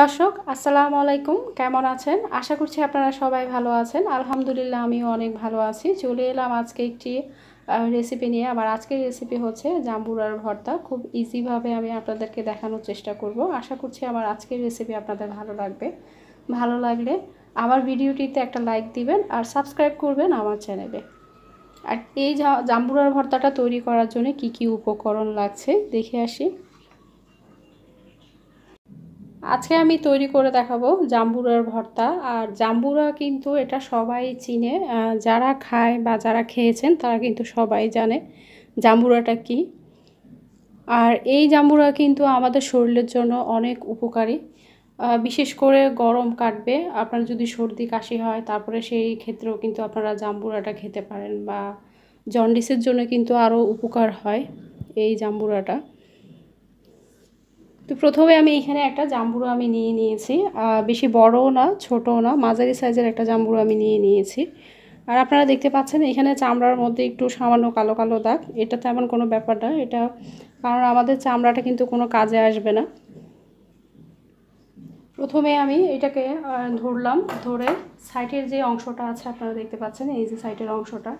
দর্শক আসসালামু আলাইকুম কেমন আছেন আশা করছি আপনারা সবাই ভালো আছেন আলহামদুলিল্লাহ আমিও অনেক ভালো আছি চলে এলাম আজকে একটি রেসিপি নিয়ে আমার আজকের রেসিপি হচ্ছে জাম্বুরার ভর্তা খুব ইজিভাবে আমি আপনাদেরকে দেখানোর চেষ্টা করব আশা করছি আমার আজকের রেসিপি আপনাদের ভালো লাগবে ভালো লাগলে আমার ভিডিওটিতে একটা লাইক দিবেন আর সাবস্ক্রাইব করবেন আমার চ্যানেলে আর এই জাম্বুরার ভর্তাটা তৈরি করার জন্য কি কি উপকরণ লাগছে দেখে আসি আজকে আমি তৈরি করে দেখাবো জাম্বুরার ভর্তা আর জাম্বুরা কিন্তু এটা সবাই চিনে যারা খায় বা যারা খেয়েছেন তারা কিন্তু সবাই জানে জাম্বুরাটা কি আর এই জাম্বুরা কিন্তু আমাদের শরীরের জন্য অনেক উপকারী বিশেষ করে গরম কাটবে আপনার যদি সর্দি কাশি হয় তারপরে সেই ক্ষেত্রেও কিন্তু আপনারা জাম্বুরাটা খেতে পারেন বা জন্ডিসের জন্য কিন্তু আরও উপকার হয় এই জাম্বুরাটা তো প্রথমে আমি এখানে একটা জাম্বুরো আমি নিয়ে নিয়েছি বেশি বড়ও না ছোটও না মাঝারি সাইজের একটা জাম্বুরো আমি নিয়ে নিয়েছি আর আপনারা দেখতে পাচ্ছেন এখানে চামড়ার মধ্যে একটু সামান্য কালো কালো দাগ এটা তেমন কোনো ব্যাপার না এটা কারণ আমাদের চামড়াটা কিন্তু কোনো কাজে আসবে না প্রথমে আমি এটাকে ধরলাম ধরে সাইটের যে অংশটা আছে আপনারা দেখতে পাচ্ছেন এই যে সাইটের অংশটা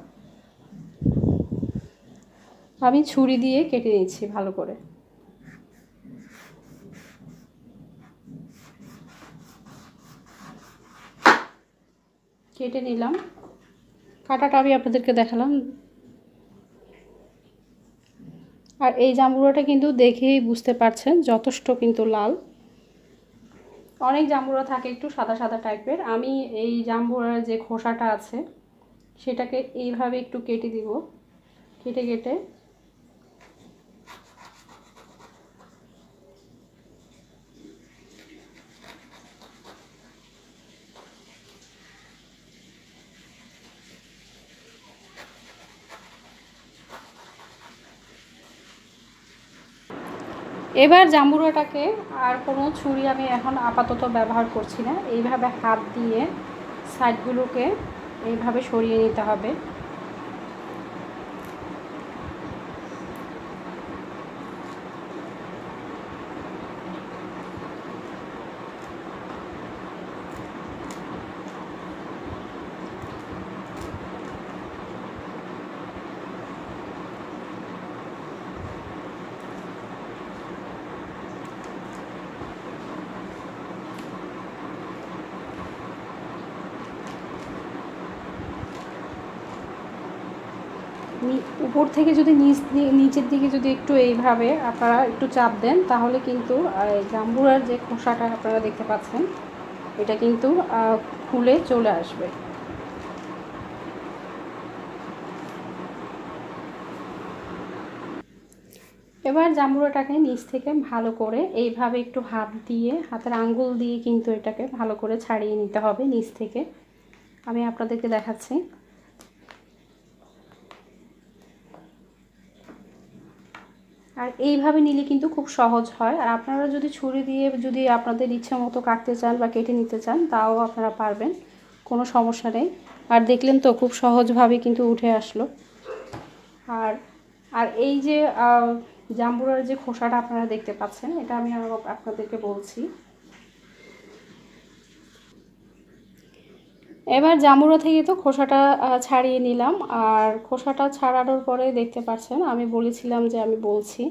আমি ছুরি দিয়ে কেটে নিচ্ছি ভালো করে কেটে নিলাম কাটাটা আমি আপনাদেরকে দেখালাম আর এই জাম্বুরাটা কিন্তু দেখেই বুঝতে পারছেন যথেষ্ট কিন্তু লাল অনেক জাম্বুরা থাকে একটু সাদা সাদা টাইপের আমি এই জাম্বুরার যে খোসাটা আছে সেটাকে এইভাবে একটু কেটে দিব কেটে কেটে এবার জাম্বুরাটাকে আর কোনো ছুরি আমি এখন আপাতত ব্যবহার করছি না এইভাবে হাত দিয়ে সাইডগুলোকে এইভাবে সরিয়ে নিতে হবে উপর থেকে যদি নিচ নিচের দিকে যদি একটু এইভাবে আপনারা একটু চাপ দেন তাহলে কিন্তু জাম্বুরার যে খোসাটা আপনারা দেখতে পাচ্ছেন এটা কিন্তু খুলে চলে আসবে এবার জাম্বুরাটাকে নিচ থেকে ভালো করে এইভাবে একটু হাত দিয়ে হাতের আঙ্গুল দিয়ে কিন্তু এটাকে ভালো করে ছাড়িয়ে নিতে হবে নিচ থেকে আমি আপনাদেরকে দেখাচ্ছি আর এইভাবে নিলে কিন্তু খুব সহজ হয় আর আপনারা যদি ছুরি দিয়ে যদি আপনাদের ইচ্ছা মতো কাটতে চান বা কেটে নিতে চান তাও আপনারা পারবেন কোনো সমস্যা নেই আর দেখলেন তো খুব সহজভাবে কিন্তু উঠে আসলো আর আর এই যে জাম্বুরার যে খোসাটা আপনারা দেখতে পাচ্ছেন এটা আমি আপনাদেরকে বলছি এবার জামুরা থেকে তো খোসাটা ছাড়িয়ে নিলাম আর খোসাটা ছাড়ানোর পরে দেখতে পাচ্ছেন আমি বলেছিলাম যে আমি বলছি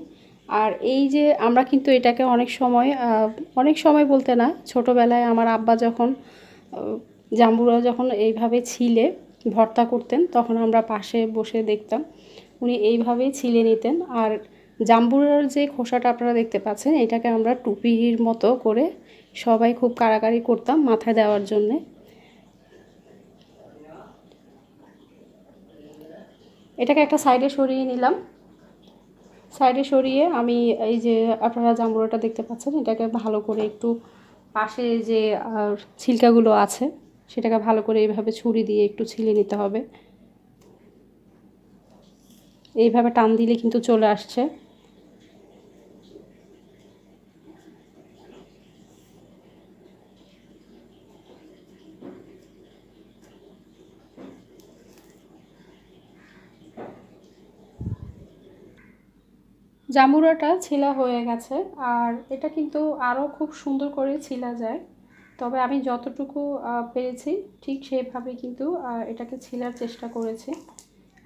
আর এই যে আমরা কিন্তু এটাকে অনেক সময় অনেক সময় বলতে না ছোটোবেলায় আমার আব্বা যখন জাম্বুরা যখন এইভাবে ছিলে ভর্তা করতেন তখন আমরা পাশে বসে দেখতাম উনি এইভাবেই ছিলে নিতেন আর জাম্বুরার যে খোসাটা আপনারা দেখতে পাচ্ছেন এটাকে আমরা টুপির মতো করে সবাই খুব কাড়াকাড়ি করতাম মাথায় দেওয়ার জন্যে এটাকে একটা সাইডে সরিয়ে নিলাম সাইডে সরিয়ে আমি এই যে আপনারা জাম্বুরাটা দেখতে পাচ্ছেন এটাকে ভালো করে একটু পাশে যে ছিলকাগুলো আছে সেটাকে ভালো করে এইভাবে ছুরি দিয়ে একটু ছিলে নিতে হবে এইভাবে টান দিলে কিন্তু চলে আসছে জামুরাটা ছিলা হয়ে গেছে আর এটা কিন্তু আরও খুব সুন্দর করে ছিলা যায় তবে আমি যতটুকু পেরেছি ঠিক সেভাবে কিন্তু এটাকে ছিলার চেষ্টা করেছি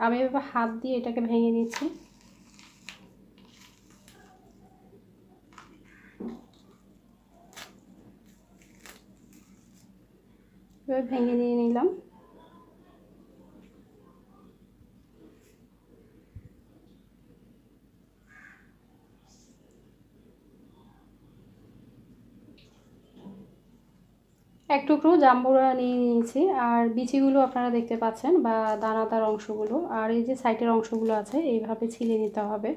আমি এভাবে হাত দিয়ে এটাকে ভেঙে নিচ্ছি ভেঙে নিয়ে নিলাম এক টুকরো জাম্বুরা নিয়ে নিয়েছি আর বিচিগুলো আপনারা দেখতে পাচ্ছেন বা দানাদার অংশগুলো আর এই যে সাইটের অংশগুলো আছে এইভাবে ছিলে নিতে হবে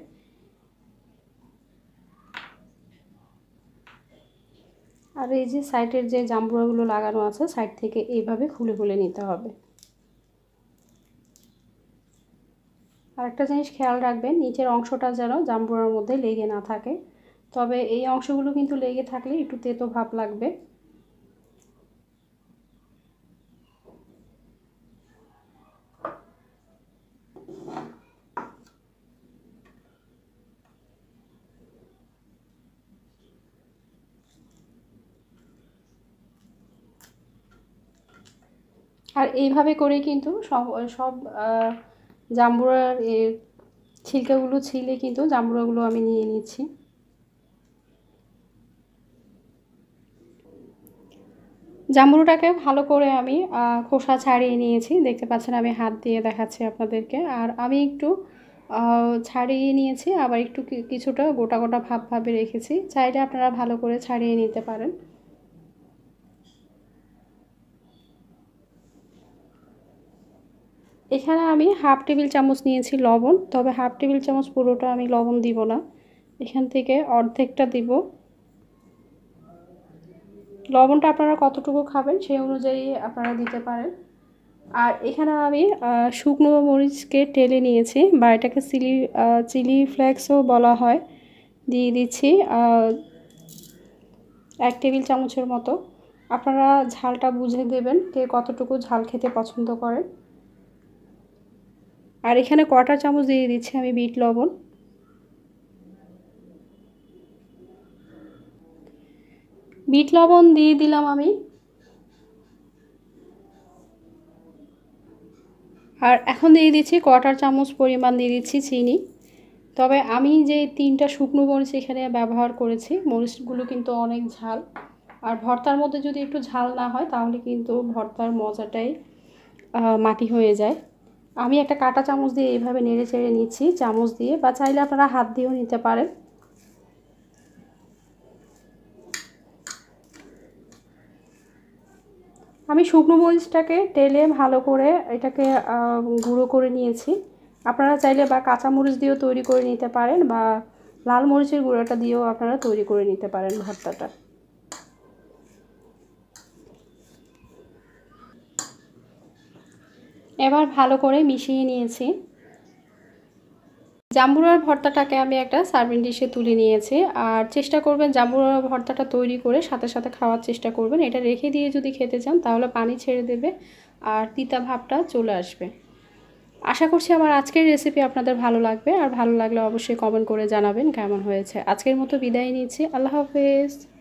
আর এই যে সাইটের যে জাম্বুরাগুলো লাগানো আছে সাইড থেকে এইভাবে খুলে খুলে নিতে হবে আরেকটা জিনিস খেয়াল রাখবেন নিচের অংশটা যেন জাম্বুরার মধ্যে লেগে না থাকে তবে এই অংশগুলো কিন্তু লেগে থাকলে একটু তেতো ভাব লাগবে আর এইভাবে করে কিন্তু সব সব জাম্বুরার ছিলকাগুলো ছিলে কিন্তু জাম্বুরাগুলো আমি নিয়ে নিচ্ছি জাম্বুরুটাকে ভালো করে আমি খোসা ছাড়িয়ে নিয়েছি দেখতে পাচ্ছেন আমি হাত দিয়ে দেখাচ্ছি আপনাদেরকে আর আমি একটু ছাড়িয়ে নিয়েছি আবার একটু কিছুটা গোটা গোটা ভাব ভাবে রেখেছি চাইলে আপনারা ভালো করে ছাড়িয়ে নিতে পারেন এখানে আমি হাফ টেবিল চামচ নিয়েছি লবণ তবে হাফ টেবিল চামচ পুরোটা আমি লবণ দিব না এখান থেকে অর্ধেকটা দিব লবণটা আপনারা কতটুকু খাবেন সেই অনুযায়ী আপনারা দিতে পারেন আর এখানে আমি শুকনো মরিচকে টেলে নিয়েছি বা এটাকে চিলি চিলি ফ্লেক্সও বলা হয় দিয়ে দিচ্ছি এক টেবিল চামচের মতো আপনারা ঝালটা বুঝে দেবেন কে কতটুকু ঝাল খেতে পছন্দ করেন আর এখানে কটা চামচ দিয়ে দিচ্ছি আমি বিট লবণ বিট লবণ দিয়ে দিলাম আমি আর এখন দিয়ে দিচ্ছি কটার চামচ পরিমাণ দিয়ে দিচ্ছি চিনি তবে আমি যে তিনটা শুকনো মরিচ এখানে ব্যবহার করেছি মরিচগুলো কিন্তু অনেক ঝাল আর ভর্তার মধ্যে যদি একটু ঝাল না হয় তাহলে কিন্তু ভর্তার মজাটাই মাটি হয়ে যায় আমি একটা কাটা চামচ দিয়ে এইভাবে নেড়ে চেড়ে নিচ্ছি চামচ দিয়ে বা চাইলে আপনারা হাত দিয়েও নিতে পারেন আমি শুকনো মরিচটাকে তেলে ভালো করে এটাকে গুঁড়ো করে নিয়েছি আপনারা চাইলে বা কাঁচা মরিচ দিয়েও তৈরি করে নিতে পারেন বা লাল মরিচের গুঁড়োটা দিয়েও আপনারা তৈরি করে নিতে পারেন ভর্তাটা এবার ভালো করে মিশিয়ে নিয়েছি জাম্বুরার ভর্তাটাকে আমি একটা সার্ভিং ডিশে তুলে নিয়েছি আর চেষ্টা করবেন জাম্বুরার ভর্তাটা তৈরি করে সাথে সাথে খাওয়ার চেষ্টা করবেন এটা রেখে দিয়ে যদি খেতে চান তাহলে পানি ছেড়ে দেবে আর তিতা ভাবটা চলে আসবে আশা করছি আমার আজকের রেসিপি আপনাদের ভালো লাগবে আর ভালো লাগলে অবশ্যই কমেন্ট করে জানাবেন কেমন হয়েছে আজকের মতো বিদায় নিচ্ছি আল্লাহ হাফেজ